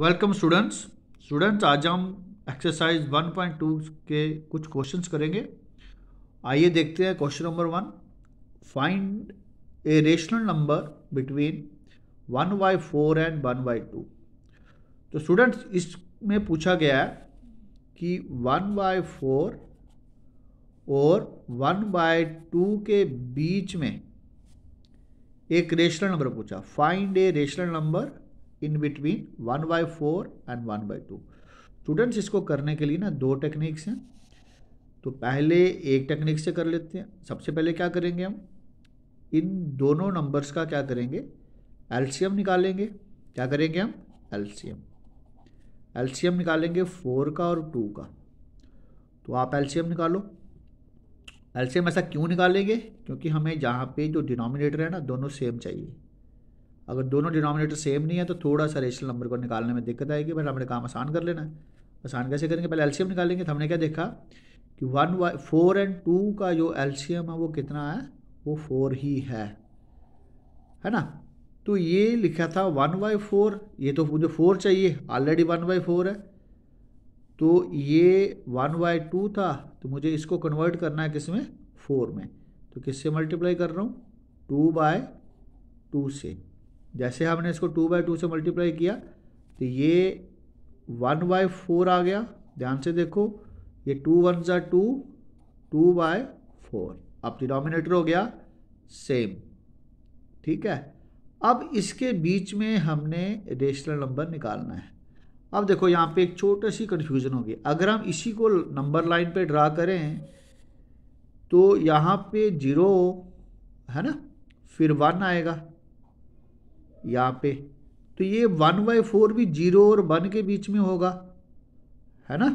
Welcome students students आज हम exercise 1.2 के कुछ क्वेश्चंस करेंगे आइए देखते हैं question number one find a rational number between one by four and one by two तो स्टूडेंट्स इसमें पूछा गया है कि वन बाई फोर और वन बाई टू के बीच में एक रेशनल नंबर पूछा find a rational number in between one by four and one by two students इसको करने के लिए ना दो टेक्निक्स हैं तो पहले एक टेक्निक से कर लेते हैं सबसे पहले क्या करेंगे हम इन दोनों नंबर्स का क्या करेंगे एल्शियम निकालेंगे क्या करेंगे हम एल्शियम एल्शियम निकालेंगे फोर का और टू का तो आप एल्शियम निकालो एल्शियम ऐसा क्यों निकालेंगे क्योंकि हमें जहाँ पे जो डिनोमिनेटर है ना दोनों सेम चाहिए अगर दोनों डिनोमिनेटर सेम नहीं है तो थोड़ा सा रेशनल नंबर को निकालने में दिक्कत आएगी बट हमने काम आसान कर लेना है आसान कैसे करेंगे पहले एल्शियम निकालेंगे तो हमने क्या देखा कि one by four and two का जो एल्शियम है वो कितना है वो फोर ही है है ना तो ये लिखा था वन बाई फोर ये तो मुझे फोर चाहिए ऑलरेडी वन बाई फोर है तो ये वन बाई टू था तो मुझे इसको कन्वर्ट करना है किस में फोर में तो किससे मल्टीप्लाई कर रहा हूँ टू बाय टू से जैसे हमने इसको टू बाई टू से मल्टीप्लाई किया तो ये वन बाय फोर आ गया ध्यान से देखो ये टू वन ज़ा टू टू बाय फोर अब डिनोमिनेटर हो गया सेम ठीक है अब इसके बीच में हमने रेशनल नंबर निकालना है अब देखो यहाँ पे एक छोटी सी कन्फ्यूज़न होगी अगर हम इसी को नंबर लाइन पे ड्रा करें तो यहाँ पे जीरो है ना फिर वन आएगा यहाँ पे तो ये वन बाई फोर भी जीरो और वन के बीच में होगा है ना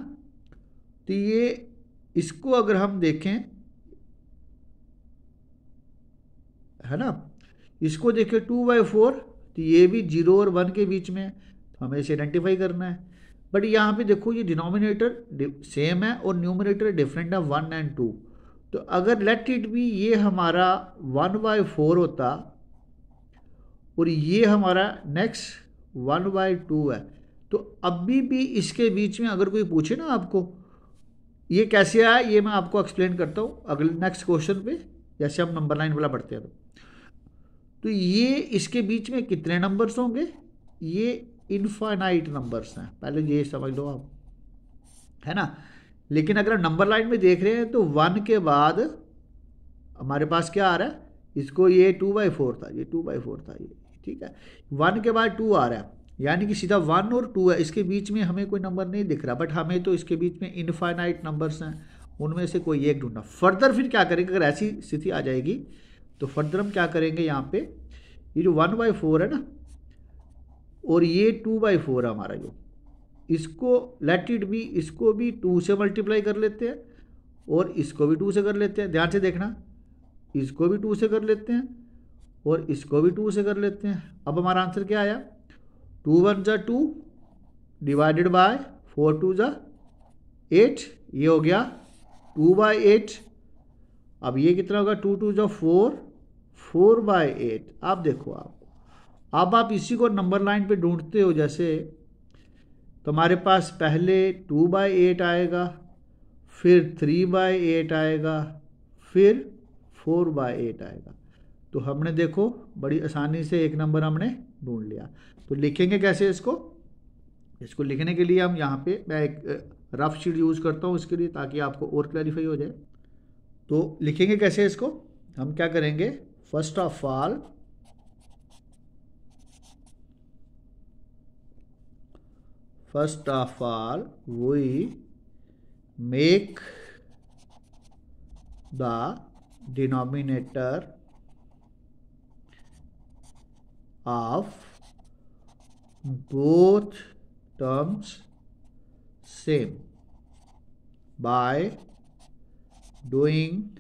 तो ये इसको अगर हम देखें है ना इसको देखें टू बाई फोर तो ये भी जीरो और वन के बीच में है तो हमें इसे आइडेंटिफाई करना है बट यहाँ पे देखो ये डिनोमिनेटर सेम है और न्यूमिनेटर डिफरेंट है वन एंड टू तो अगर लेट इट भी ये हमारा वन बाय फोर होता और ये हमारा नेक्स्ट वन बाई टू है तो अभी भी इसके बीच में अगर कोई पूछे ना आपको ये कैसे आया ये मैं आपको एक्सप्लेन करता हूँ अगले नेक्स्ट क्वेश्चन पे जैसे हम नंबर लाइन वाला पढ़ते हैं तो ये इसके बीच में कितने नंबर्स होंगे ये इनफाइनाइट नंबर्स हैं पहले ये समझ लो आप है ना लेकिन अगर नंबर लाइन में देख रहे हैं तो वन के बाद हमारे पास क्या आ रहा है इसको ये टू बाई फोर था ये टू बाई फोर था ये ठीक है वन के बाद टू आ रहा है यानी कि सीधा वन और टू है इसके बीच में हमें कोई नंबर नहीं दिख रहा बट हमें तो इसके बीच में इनफाइनाइट नंबर्स हैं उनमें से कोई एक ढूंढना फर्दर फिर क्या करेंगे अगर ऐसी स्थिति आ जाएगी तो फर्दर हम क्या करेंगे यहाँ पे ये जो वन बाई फोर है ना और ये टू बाई फोर है हमारा जो इसको लेट इट भी इसको भी टू से मल्टीप्लाई कर लेते हैं और इसको भी टू से कर लेते हैं ध्यान से देखना इसको भी टू से कर लेते हैं और इसको भी टू से कर लेते हैं अब हमारा आंसर क्या आया टू वन जा two divided by four two जा एट ये हो गया टू बाय एट अब ये कितना होगा टू टू जा फोर फोर बाय एट आप देखो आप अब आप इसी को नंबर लाइन पे ढूंढते हो जैसे तुम्हारे पास पहले टू बाय एट आएगा फिर थ्री बाय एट आएगा फिर फोर बाय एट आएगा तो हमने देखो बड़ी आसानी से एक नंबर हमने ढूंढ लिया तो लिखेंगे कैसे इसको इसको लिखने के लिए हम यहाँ पे मैं एक रफ शीट यूज़ करता हूँ इसके लिए ताकि आपको और क्लैरिफाई हो जाए तो लिखेंगे कैसे इसको हम क्या करेंगे first of all first of all we make the denominator of both terms same by doing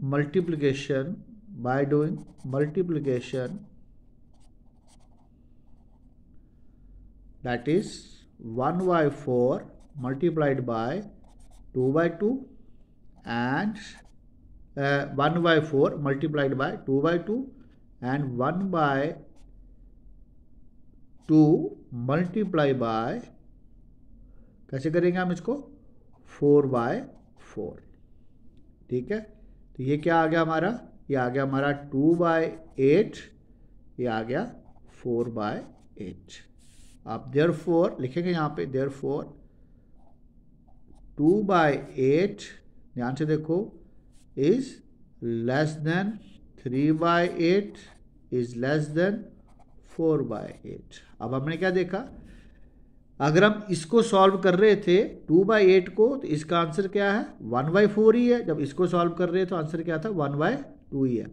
multiplication by doing multiplication that is 1 by 4 multiplied by 2 by 2 and one by four 4 by two by two and one by two multiply by कैसे करेंगे हम इसको four by four ठीक है तो ये क्या आ गया हमारा ये आ गया हमारा टू बाय एट ये आ गया फोर बाय एट आप देयर फोर लिखेंगे यहाँ पे therefore two by eight ध्यान से देखो is less than 3 by 8 is less than 4 by 8. अब हमने क्या देखा अगर हम इसको सॉल्व कर रहे थे 2 बाई एट को तो इसका आंसर क्या है 1 बाई फोर ही है जब इसको सॉल्व कर रहे थे तो आंसर क्या था 1 बाई टू ही है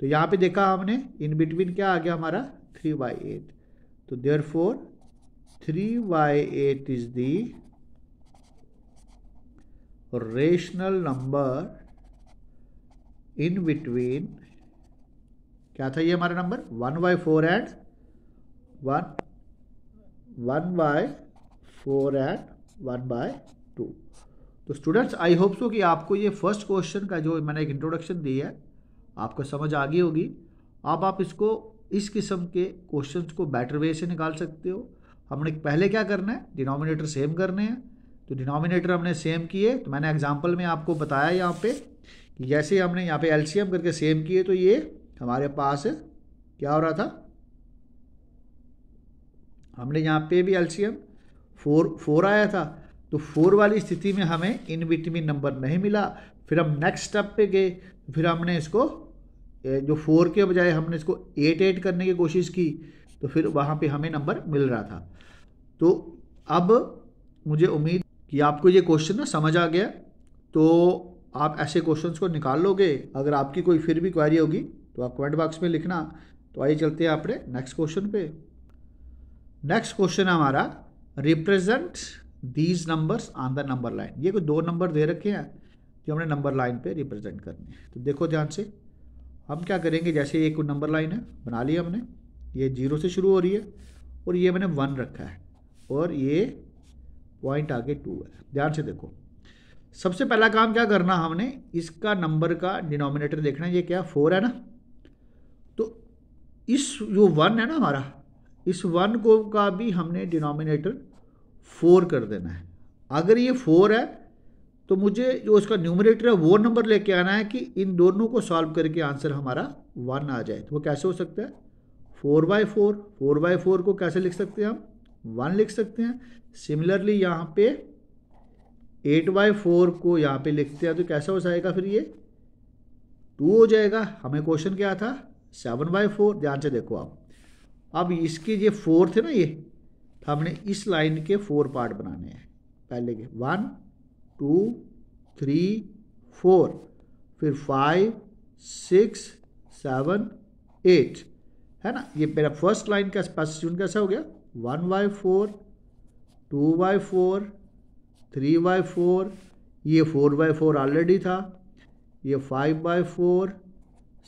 तो यहाँ पे देखा हमने इन बिटवीन क्या आ गया हमारा 3 बाई एट तो therefore three by eight is the rational number in between क्या था ये हमारा number one by four and one one by four and one by two तो स्टूडेंट्स आई होप सो कि आपको ये फर्स्ट क्वेश्चन का जो मैंने एक इंट्रोडक्शन दी है आपको समझ आ गई होगी अब आप इसको इस किस्म के क्वेश्चन को बेटर वे से निकाल सकते हो हमने पहले क्या करना है डिनोमिनेटर सेम करने हैं तो डिनोमिनेटर हमने सेम किए तो मैंने एग्जाम्पल में आपको बताया यहाँ पे जैसे हमने यहाँ पे एलसीएम करके सेम किए तो ये हमारे पास क्या हो रहा था हमने यहाँ पे भी एलसीएम फोर फोर आया था तो फोर वाली स्थिति में हमें इन बिटवीन नंबर नहीं मिला फिर हम नेक्स्ट स्टेप पे गए फिर हमने इसको जो फोर के बजाय हमने इसको एट एट करने की कोशिश की तो फिर वहाँ पे हमें नंबर मिल रहा था तो अब मुझे उम्मीद कि आपको ये क्वेश्चन ना समझ आ गया तो आप ऐसे क्वेश्चंस को निकाल लोगे अगर आपकी कोई फिर भी क्वारी होगी तो आप कमेंट बॉक्स में लिखना तो आइए चलते हैं अपने नेक्स्ट क्वेश्चन पे नेक्स्ट क्वेश्चन है हमारा represent these numbers on the number line ये कोई दो नंबर दे रखे हैं जो हमने नंबर लाइन पे रिप्रेजेंट करने हैं तो देखो ध्यान से हम क्या करेंगे जैसे ये कोई नंबर लाइन है बना लिया हमने ये जीरो से शुरू हो रही है और ये मैंने वन रखा है और ये पॉइंट आगे टू है ध्यान से देखो सबसे पहला काम क्या करना हमने इसका नंबर का डिनोमिनेटर देखना है ये क्या फोर है ना तो इस जो वन है ना हमारा इस वन को का भी हमने डिनोमिनेटर फोर कर देना है अगर ये फोर है तो मुझे जो उसका न्यूमिनेटर है वो नंबर लेके आना है कि इन दोनों को सॉल्व करके आंसर हमारा वन आ जाए तो वो कैसे हो सकता है four by four four by four को कैसे लिख सकते हैं हम वन लिख सकते हैं सिमिलरली यहाँ पे एट बाई फोर को यहाँ पे लिखते हैं तो कैसा हो जाएगा फिर ये टू हो जाएगा हमें क्वेश्चन क्या था सेवन बाई फोर ध्यान से देखो आप अब इसके ये फोर थे ना ये तो हमने इस लाइन के फोर पार्ट बनाने हैं पहले के वन टू थ्री फोर फिर फाइव सिक्स सेवन एट है ना ये मेरा फर्स्ट लाइन का स्पेसिफिकेशन कैसा हो गया one by four two by four three by four ये फोर बाय फोर ऑलरेडी था ये five by four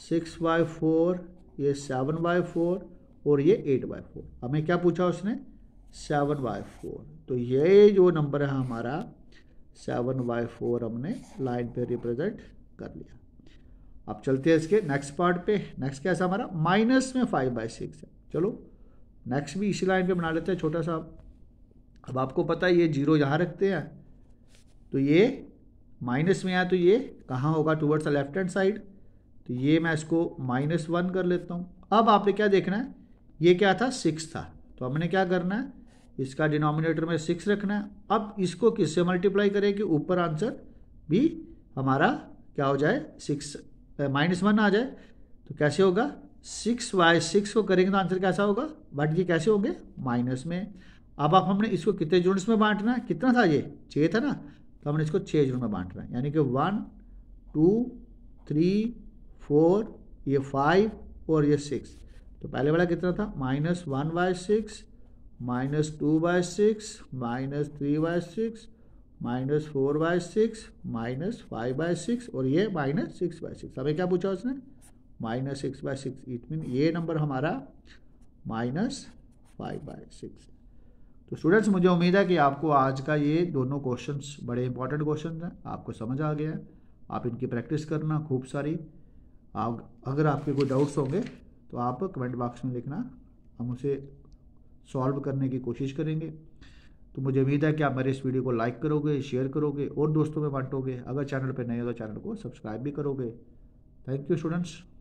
six by four ये सेवन बाय फोर और ये एट बाय फोर हमें क्या पूछा उसने सेवन बाय फोर तो ये जो नंबर है हमारा सेवन बाय फोर हमने लाइन पे रिप्रेजेंट कर लिया अब चलते हैं इसके नेक्स्ट पार्ट पे नेक्स्ट कैसा हमारा माइनस में फाइव बाई सिक्स है चलो नेक्स्ट भी इसी लाइन पे बना लेते हैं छोटा सा अब आपको पता है ये जीरो यहाँ रखते हैं तो ये माइनस में आया तो ये कहाँ होगा towards the left hand side तो ये मैं इसको माइनस वन कर लेता हूँ अब आपने क्या देखना है ये क्या था सिक्स था तो हमने क्या करना है इसका डिनोमिनेटर में सिक्स रखना है अब इसको किससे मल्टीप्लाई करें कि ऊपर आंसर भी हमारा क्या हो जाए सिक्स माइनस वन आ जाए तो कैसे होगा सिक्स बाय सिक्स को करेंगे तो आंसर कैसा होगा बट ये कैसे होंगे माइनस में अब आप हमने इसको कितने यूनिट्स में बांटना है कितना था ये छः था ना तो हमने इसको छः यूनिट में बांटना है यानी कि वन टू थ्री फोर ये फाइव और ये सिक्स तो पहले वाला कितना था minus one by six minus two by six minus three by six minus four by six minus five by six और ये माइनस सिक्स बाय सिक्स हमें क्या पूछा उसने minus six by six it mean ये नंबर हमारा minus five by six तो students मुझे उम्मीद है कि आपको आज का ये दोनों क्वेश्चंस बड़े इंपॉर्टेंट क्वेश्चन हैं आपको समझ आ गया आप इनकी प्रैक्टिस करना खूब सारी आप अगर आपके कोई डाउट्स होंगे तो आप कमेंट बॉक्स में लिखना हम उसे सॉल्व करने की कोशिश करेंगे तो मुझे उम्मीद है कि आप मेरे इस वीडियो को लाइक करोगे शेयर करोगे और दोस्तों में बांटोगे अगर चैनल पर नए हो तो चैनल को सब्सक्राइब भी करोगे थैंक यू स्टूडेंट्स